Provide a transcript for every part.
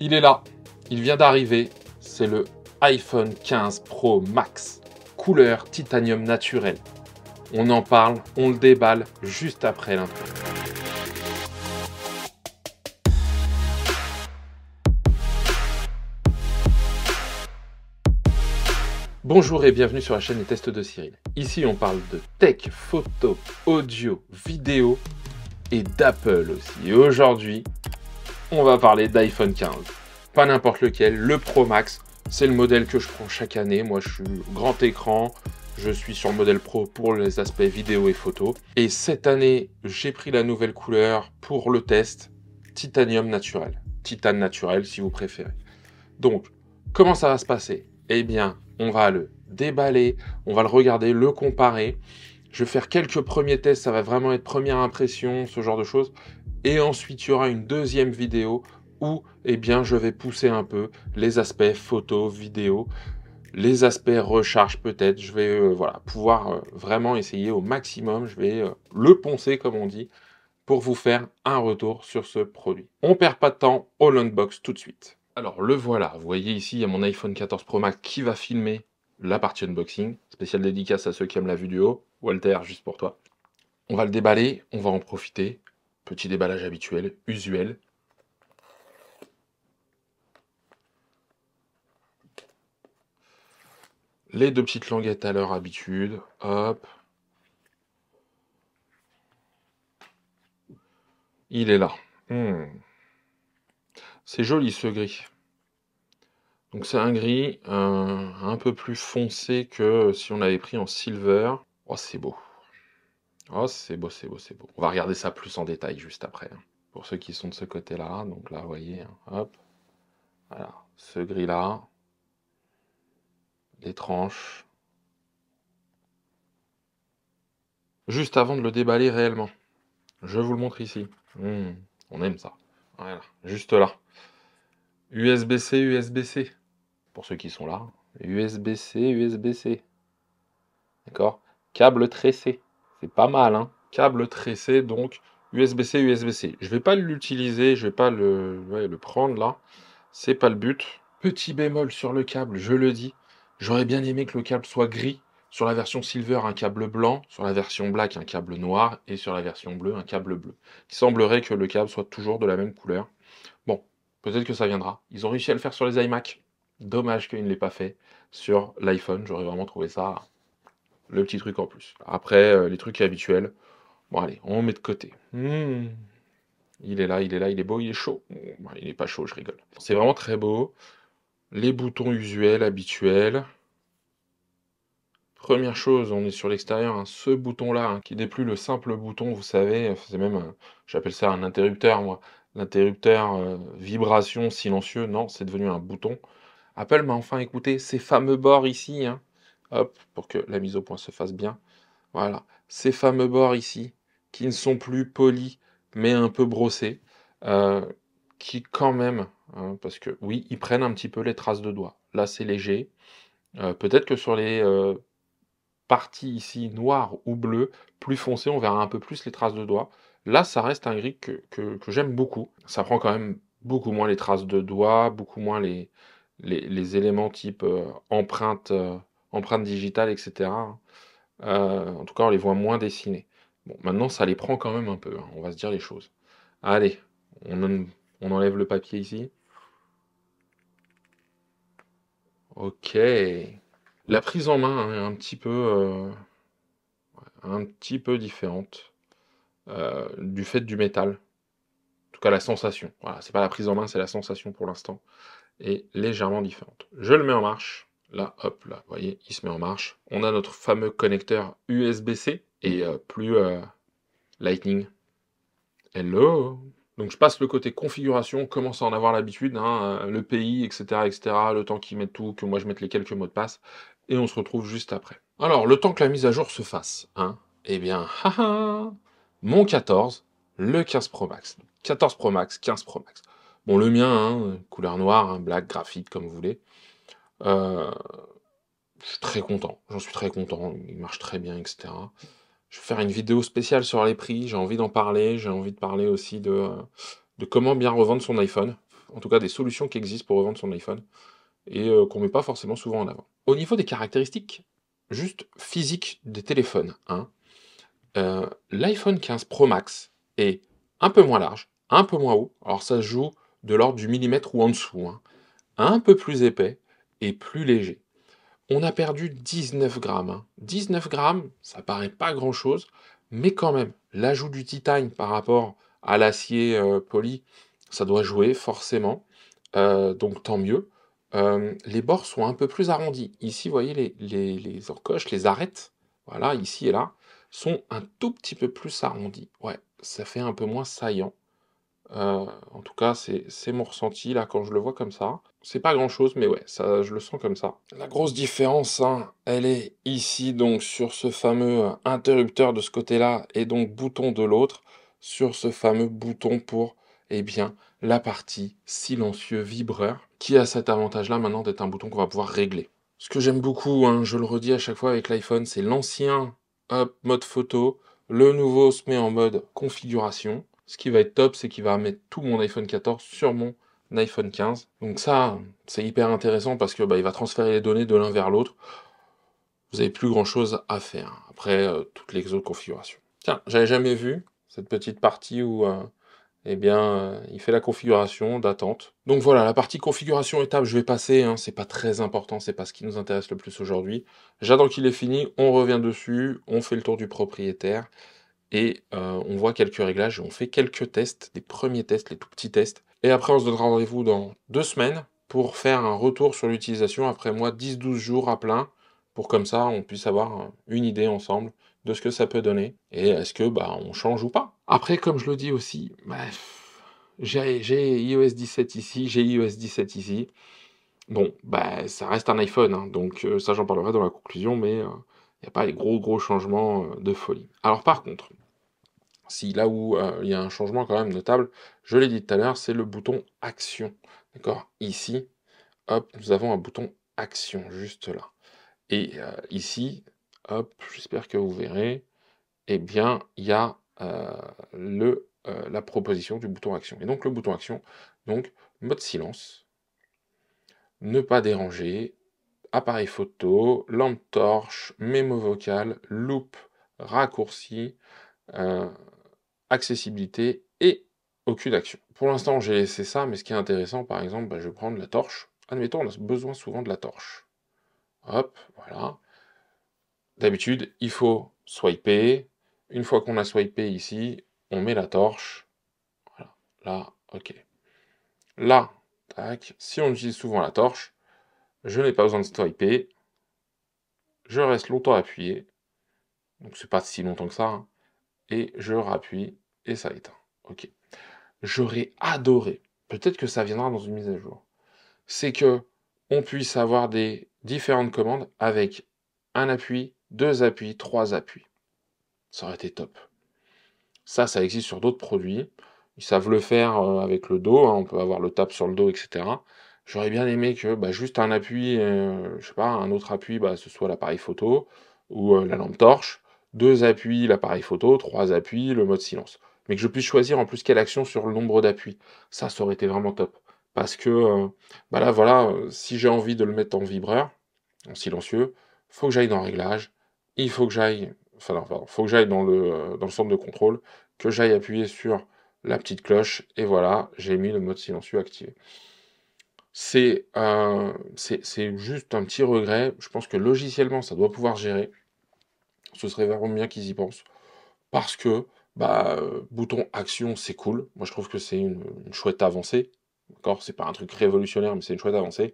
Il est là, il vient d'arriver, c'est le iPhone 15 Pro Max, couleur titanium naturel. On en parle, on le déballe juste après l'intro. Bonjour et bienvenue sur la chaîne des Tests de Cyril. Ici, on parle de tech, photo, audio, vidéo et d'Apple aussi. aujourd'hui, on va parler d'iPhone 15. Pas n'importe lequel, le Pro Max. C'est le modèle que je prends chaque année. Moi, je suis grand écran. Je suis sur le modèle Pro pour les aspects vidéo et photo. Et cette année, j'ai pris la nouvelle couleur pour le test titanium naturel. Titane naturel, si vous préférez. Donc, comment ça va se passer Eh bien, on va le déballer, on va le regarder, le comparer. Je vais faire quelques premiers tests, ça va vraiment être première impression, ce genre de choses. Et ensuite, il y aura une deuxième vidéo où eh bien, je vais pousser un peu les aspects photo, vidéo, les aspects recharge peut-être. Je vais euh, voilà, pouvoir euh, vraiment essayer au maximum. Je vais euh, le poncer, comme on dit, pour vous faire un retour sur ce produit. On perd pas de temps, on unbox tout de suite. Alors le voilà, vous voyez ici, il y a mon iPhone 14 Pro Max qui va filmer la partie unboxing. Spéciale dédicace à ceux qui aiment la vue du haut. Walter, juste pour toi. On va le déballer, on va en profiter. Petit déballage habituel, usuel. Les deux petites languettes à leur habitude. Hop. Il est là. Hmm. C'est joli ce gris. Donc c'est un gris euh, un peu plus foncé que si on avait pris en silver. Oh c'est beau. Oh c'est beau, c'est beau, c'est beau. On va regarder ça plus en détail juste après. Hein. Pour ceux qui sont de ce côté-là, donc là vous voyez, hein, hop. Voilà, ce gris-là. Les tranches. Juste avant de le déballer réellement. Je vous le montre ici. Hmm, on aime ça juste là. USB-C, USB-C. Pour ceux qui sont là. USB-C, USB-C. D'accord Câble tressé. C'est pas mal, hein Câble tressé, donc USB-C, USB-C. Je vais pas l'utiliser, je vais pas le, le prendre là. C'est pas le but. Petit bémol sur le câble, je le dis. J'aurais bien aimé que le câble soit gris sur la version silver, un câble blanc, sur la version black, un câble noir, et sur la version bleue, un câble bleu. Il semblerait que le câble soit toujours de la même couleur. Bon, peut-être que ça viendra. Ils ont réussi à le faire sur les iMac. Dommage qu'ils ne l'aient pas fait sur l'iPhone. J'aurais vraiment trouvé ça le petit truc en plus. Après, euh, les trucs habituels. Bon, allez, on met de côté. Hmm. Il est là, il est là, il est beau, il est chaud. il n'est pas chaud, je rigole. C'est vraiment très beau. Les boutons usuels, habituels. Première chose, on est sur l'extérieur, hein. ce bouton-là, hein, qui n'est plus le simple bouton, vous savez, c'est même, j'appelle ça un interrupteur, moi. L'interrupteur euh, vibration silencieux, non, c'est devenu un bouton. Apple m'a enfin écouté ces fameux bords ici, hein. hop, pour que la mise au point se fasse bien. Voilà, ces fameux bords ici, qui ne sont plus polis, mais un peu brossés, euh, qui quand même, parce que oui, ils prennent un petit peu les traces de doigts. Là, c'est léger. Euh, peut-être que sur les partie ici noire ou bleue, plus foncée, on verra un peu plus les traces de doigts. Là, ça reste un gris que, j'aime beaucoup. Ça prend quand même beaucoup moins les traces de doigts, beaucoup moins les, les, éléments type euh, empreinte, euh, empreinte digitale, etc. Hein. Euh, en tout cas, on les voit moins dessinés. Bon, maintenant, ça les prend quand même un peu, hein, on va se dire les choses. Allez, on, on enlève le papier ici. Ok. La prise en main est un petit peu, euh, un petit peu différente euh, du fait du métal. En tout cas, la sensation. Voilà, c'est pas la prise en main, c'est la sensation pour l'instant. Est légèrement différente. Je le mets en marche. Là, hop, là, vous voyez, il se met en marche. On a notre fameux connecteur USB-C et euh, plus Lightning. Hello donc je passe le côté configuration, commence à en avoir l'habitude, hein, euh, le pays, etc., etc., le temps qu'ils mettent tout, que moi je mette les quelques mots de passe, et on se retrouve juste après. Alors, le temps que la mise à jour se fasse, hein, eh bien, haha, mon 14, le 15 Pro Max. 14 Pro Max, 15 Pro Max. Bon, le mien, hein, couleur noire, hein, black, graphite, comme vous voulez. Euh, je suis très content, j'en suis très content, il marche très bien, etc je vais faire une vidéo spéciale sur les prix, j'ai envie d'en parler, j'ai envie de parler aussi de, euh, de, comment bien revendre son iPhone, en tout cas des solutions qui existent pour revendre son iPhone, et euh, qu'on ne met pas forcément souvent en avant. Au niveau des caractéristiques, juste physiques des téléphones, hein, euh, l'iPhone 15 Pro Max est un peu moins large, un peu moins haut, alors ça se joue de l'ordre du millimètre ou en dessous, hein, un peu plus épais et plus léger on a perdu 19 grammes. 19 hein. grammes, ça paraît pas grand-chose, mais quand même, l'ajout du titane par rapport à l'acier euh, poli, ça doit jouer forcément. Euh, donc tant mieux. Euh, les bords sont un peu plus arrondis. Ici, vous voyez, les, orcoches, les, encoches, les arêtes, voilà, ici et là, sont un tout petit peu plus arrondis. Ouais, ça fait un peu moins saillant. en tout cas, c'est mon ressenti là quand je le vois comme ça. C'est pas grand chose, mais ouais, ça, je le sens comme ça. La grosse différence, hein, elle est ici, donc sur ce fameux euh, interrupteur de ce côté-là et donc bouton de l'autre, sur ce fameux bouton pour, eh bien, la partie silencieux vibreur, qui a cet avantage-là maintenant d'être un bouton qu'on va pouvoir régler. Ce que j'aime beaucoup, hein, je le redis à chaque fois avec l'iPhone, c'est l'ancien mode photo, le nouveau se met en mode configuration. Ce qui va être top, c'est qu'il va mettre tout mon iPhone 14 sur mon iPhone 15. Donc ça, c'est hyper intéressant parce que bah, il va transférer les données de l'un vers l'autre. Vous n'avez plus grand chose à faire après euh, toutes les autres configurations. Tiens, j'avais jamais vu cette petite partie où euh, eh bien, euh, il fait la configuration d'attente. Donc voilà, la partie configuration étape, je vais passer. Hein, c'est pas très important, c'est pas ce qui nous intéresse le plus aujourd'hui. J'attends qu'il est fini, on revient dessus, on fait le tour du propriétaire et on voit quelques réglages. On fait quelques tests, des premiers tests, les tout petits tests et après, on se donnera rendez-vous dans deux semaines pour faire un retour sur l'utilisation après moi 10-12 jours à plein pour comme ça on puisse avoir une idée ensemble de ce que ça peut donner et est-ce que bah on change ou pas. Après comme je le dis aussi, j'ai iOS 17 ici, j'ai iOS 17 ici. Bon, bah ça reste un iPhone, hein, donc euh, ça j'en parlerai dans la conclusion, mais il euh, n'y a pas les gros gros changements euh, de folie. Alors par contre, si là où euh, il y a un changement quand même notable, je l'ai dit tout à l'heure, c'est le bouton action. D'accord Ici, hop, nous avons un bouton action juste là. Et euh, ici, hop, j'espère que vous verrez, eh bien, il y a euh, le, la proposition du bouton action. Et donc le bouton action, donc mode silence, ne pas déranger, appareil photo, lampe torche, mémo vocal, loupe, raccourci, accessibilité et aucune action. Pour l'instant, j'ai laissé ça, mais ce qui est intéressant, par exemple, bah, je vais prendre la torche. Admettons, on a besoin souvent de la torche. Hop, voilà. D'habitude, il faut swiper. Une fois qu'on a swipé ici, on met la torche. Voilà. Là, OK. Là, tac. Si on utilise souvent la torche, je n'ai pas besoin de swiper. Je reste longtemps appuyé. Donc, c'est pas si longtemps que ça. Hein. Et je rappuie et ça éteint. Ok. J'aurais adoré, peut-être que ça viendra dans une mise à jour, c'est que on puisse avoir des différentes commandes avec un appui, deux appuis, trois appuis. Ça aurait été top. Ça, ça existe sur d'autres produits. Ils savent le faire euh, avec le dos, hein. on peut avoir le tap sur le dos, etc. J'aurais bien aimé que bah, juste un appui, je euh, je sais pas, un autre appui, bah, ce soit l'appareil photo ou euh, la lampe torche, deux appuis, l'appareil photo, trois appuis, le mode silence mais que je puisse choisir en plus quelle action sur le nombre d'appuis. Ça, ça aurait été vraiment top. Parce que, euh, bah là, voilà, euh, si j'ai envie de le mettre en vibreur, en silencieux, faut que j'aille dans réglage, il faut que j'aille, enfin, non, faut que j'aille dans le, euh, dans le centre de contrôle, que j'aille appuyer sur la petite cloche, et voilà, j'ai mis le mode silencieux activé. C'est juste un petit regret. Je pense que logiciellement, ça doit pouvoir gérer. Ce serait vraiment bien qu'ils y pensent. Parce que bah, euh, bouton action, c'est cool. Moi, je trouve que c'est une, chouette avancée. D'accord C'est pas un truc révolutionnaire, mais c'est une chouette avancée.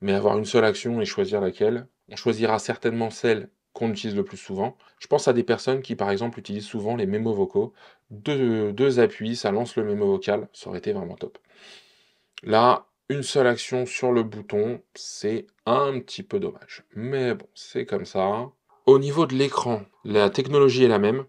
Mais avoir une seule action et choisir laquelle, on choisira certainement celle qu'on utilise le plus souvent. Je pense à des personnes qui, par exemple, utilisent souvent les mémos vocaux. Deux, deux appuis, ça lance le mémo vocal, ça aurait été vraiment top. Là, une seule action sur le bouton, c'est un petit peu dommage. Mais bon, c'est comme ça. Au niveau de l'écran, la technologie est la même.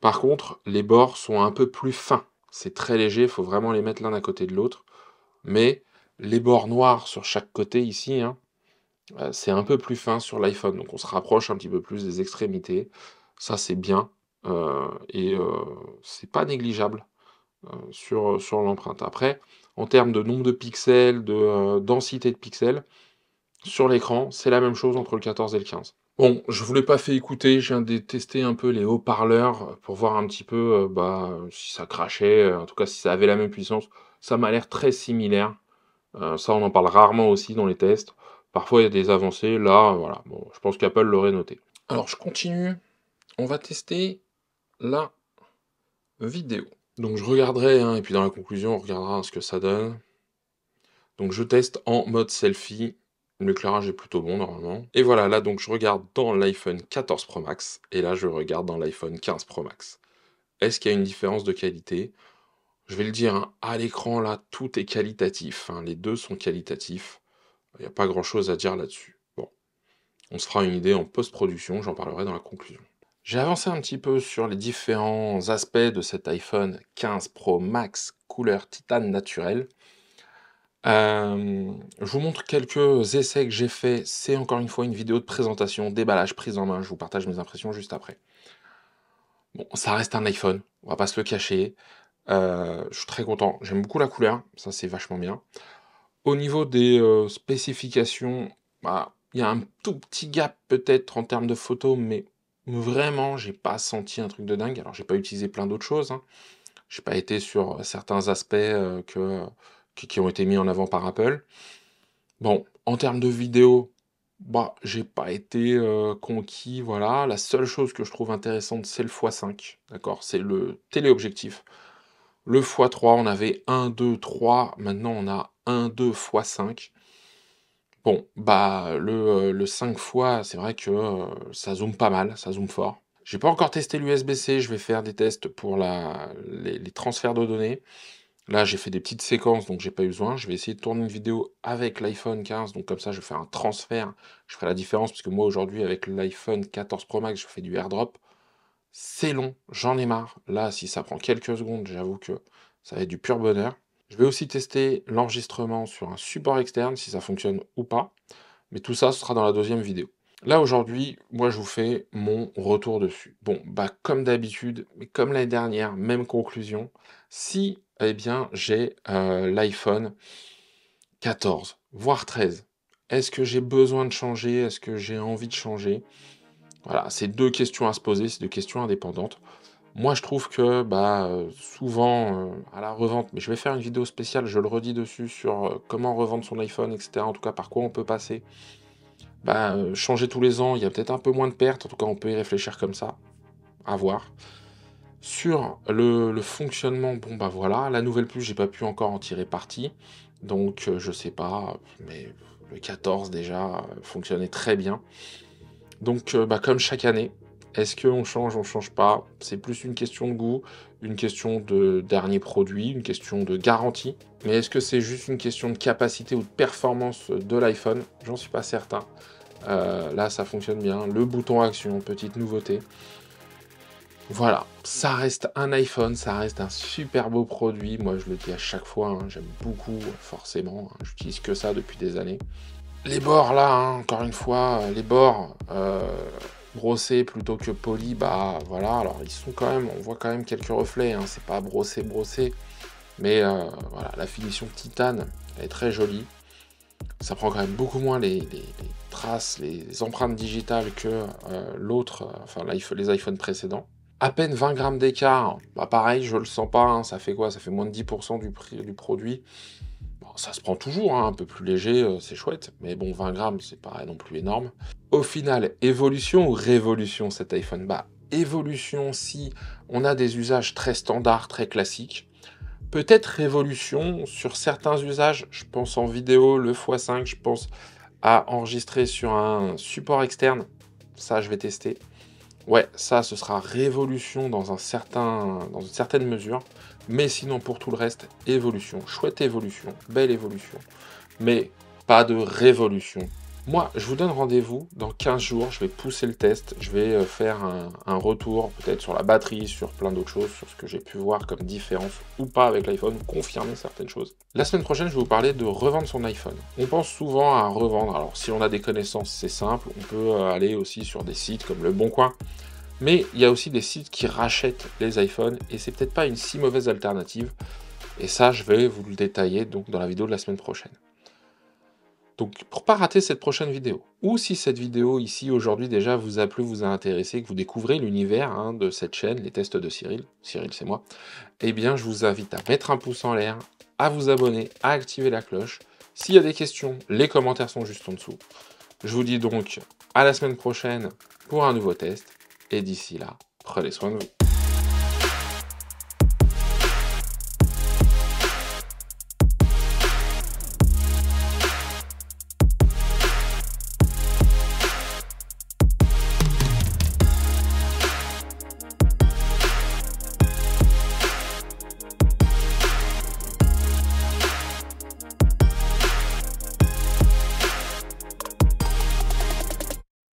Par contre, les bords sont un peu plus fins. C'est très léger, il faut vraiment les mettre l'un à côté de l'autre. Mais les bords noirs sur chaque côté ici, hein, euh, c'est un peu plus fin sur l'iPhone. Donc on se rapproche un petit peu plus des extrémités. Ça, c'est bien. Euh, et euh, c'est pas négligeable sur, sur l'empreinte. Après, en termes de nombre de pixels, de densité de pixels, sur l'écran, c'est la même chose entre le 14 et le 15. Bon, je vous l'ai pas fait écouter, je viens de tester un peu les haut-parleurs pour voir un petit peu, euh, bah, si ça crachait, euh, en tout cas si ça avait la même puissance. Ça m'a l'air très similaire, euh, ça on en parle rarement aussi dans les tests. Parfois il y a des avancées, là, voilà, je pense qu'Apple l'aurait noté. Alors je continue, on va tester la vidéo. Donc je regarderai, hein, et puis dans la conclusion, on regardera ce que ça donne. Donc je teste en mode selfie. L'éclairage est plutôt bon normalement. Et voilà, là donc je regarde dans l'iPhone 14 Pro Max et là je regarde dans l'iPhone 15 Pro Max. Est-ce qu'il y a une différence de qualité Je vais le dire, hein, à l'écran là, tout est qualitatif. Hein. les deux sont qualitatifs. Il n'y a pas grand-chose à dire là-dessus. Bon, on se fera une idée en post-production, j'en parlerai dans la conclusion. J'ai avancé un petit peu sur les différents aspects de cet iPhone 15 Pro Max couleur titane naturelle. Euh, je vous montre quelques essais que j'ai faits. C'est encore une fois une vidéo de présentation, déballage, prise en main. Je vous partage mes impressions juste après. Bon, ça reste un iPhone, on va pas se le cacher. Euh, je suis très content. J'aime beaucoup la couleur, ça c'est vachement bien. Au niveau des euh, spécifications, bah, il y a un tout petit gap peut-être en termes de photos, mais vraiment, j'ai pas senti un truc de dingue. Alors, j'ai pas utilisé plein d'autres choses. Hein. J'ai pas été sur certains aspects que qui, ont été mis en avant par Apple. Bon, en termes de vidéo, bah, j'ai pas été euh, conquis, voilà. La seule chose que je trouve intéressante, c'est le x5, d'accord C'est le téléobjectif. Le x3, on avait 1, 2, 3, maintenant on a 1, 2, x5. Bon, bah le, 5 euh, fois, c'est vrai que euh, ça zoome pas mal, ça zoome fort. J'ai pas encore testé l'USB-C, je vais faire des tests pour la, les transferts de données. Là, j'ai fait des petites séquences, donc j'ai pas eu besoin. Je vais essayer de tourner une vidéo avec l'iPhone 15, donc comme ça, je faire un transfert. Je ferai la différence, parce que moi, aujourd'hui, avec l'iPhone 14 Pro Max, je fais du AirDrop. C'est long, j'en ai marre. Là, si ça prend quelques secondes, j'avoue que ça va être du pur bonheur. Je vais aussi tester l'enregistrement sur un support externe, si ça fonctionne ou pas. Mais tout ça, ce sera dans la deuxième vidéo. Là aujourd'hui, moi je vous fais mon retour dessus. Bon, bah comme d'habitude, mais comme l'année dernière, même conclusion. Si eh bien, j'ai euh, l'iPhone 14, voire 13. Est-ce que j'ai besoin de changer Est-ce que j'ai envie de changer Voilà, c'est deux questions à se poser, c'est deux questions indépendantes. Moi, je trouve que bah, souvent, euh, à la revente, mais je vais faire une vidéo spéciale, je le redis dessus, sur euh, comment revendre son iPhone, etc. En tout cas, par quoi on peut passer. Bah, changer tous les ans, il y a peut-être un peu moins de pertes. En tout cas, on peut y réfléchir comme ça. À voir. Sur le, fonctionnement, bon bah voilà, la nouvelle plus, j'ai pas pu encore en tirer parti. Donc euh, je sais pas, mais le 14 déjà fonctionnait très bien. Donc euh, bah, comme chaque année, est-ce qu'on change, on change pas C'est plus une question de goût, une question de dernier produit, une question de garantie. Mais est-ce que c'est juste une question de capacité ou de performance de l'iPhone J'en suis pas certain. Euh, là, ça fonctionne bien. Le bouton action, petite nouveauté. Voilà, ça reste un iPhone, ça reste un super beau produit. Moi, je le dis à chaque fois, hein, j'aime beaucoup, forcément. Hein. J'utilise que ça depuis des années. Les bords, là, hein, encore une fois, euh, les bords euh, brossés plutôt que polis, bah voilà. Alors, ils sont quand même, on voit quand même quelques reflets. C'est pas brossé, brossé. Mais euh, voilà, la finition titane, est très jolie. Ça prend quand même beaucoup moins les, traces, les, empreintes digitales que l'autre, enfin les iPhones précédents à peine 20 grammes d'écart, bah pareil, je le sens pas, hein. ça fait quoi Ça fait moins de 10% du prix du produit. ça se prend toujours, hein, un peu plus léger, euh, c'est chouette, mais bon, 20 grammes, c'est pas non plus énorme. Au final, évolution ou révolution cet iPhone Bah, évolution si on a des usages très standards, très classiques. Peut-être révolution sur certains usages, je pense en vidéo, le x5, je pense à enregistrer sur un support externe. Ça, je vais tester. Ouais, ça, ce sera révolution dans, un certain, dans une certaine mesure. Mais sinon, pour tout le reste, évolution. Chouette évolution, belle évolution. Mais pas de révolution moi, je vous donne rendez-vous dans 15 jours. Je vais pousser le test. Je vais euh, faire un, retour peut-être sur la batterie, sur plein d'autres choses, sur ce que j'ai pu voir comme différence ou pas avec l'iPhone, confirmer certaines choses. La semaine prochaine, je vais vous parler de revendre son iPhone. On pense souvent à revendre. Alors, si on a des connaissances, c'est simple. On peut euh, aller aussi sur des sites comme Le Bon Coin. Mais il y a aussi des sites qui rachètent les iPhones et c'est peut-être pas une si mauvaise alternative. Et ça, je vais vous le détailler donc dans la vidéo de la semaine prochaine. Donc pour pas rater cette prochaine vidéo, ou si cette vidéo ici aujourd'hui déjà vous a plu, vous a intéressé, que vous découvrez l'univers hein, de cette chaîne, les tests de Cyril, Cyril c'est moi, eh bien je vous invite à mettre un pouce en l'air, à vous abonner, à activer la cloche. S'il y a des questions, les commentaires sont juste en dessous. Je vous dis donc à la semaine prochaine pour un nouveau test, et d'ici là, prenez soin de vous.